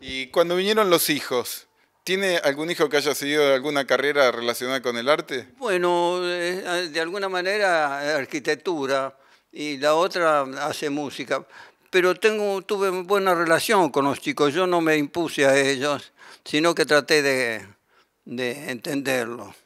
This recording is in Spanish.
Y cuando vinieron los hijos, ¿tiene algún hijo que haya seguido alguna carrera relacionada con el arte? Bueno, eh, de alguna manera arquitectura y la otra hace música. Pero tengo, tuve buena relación con los chicos, yo no me impuse a ellos, sino que traté de, de entenderlo.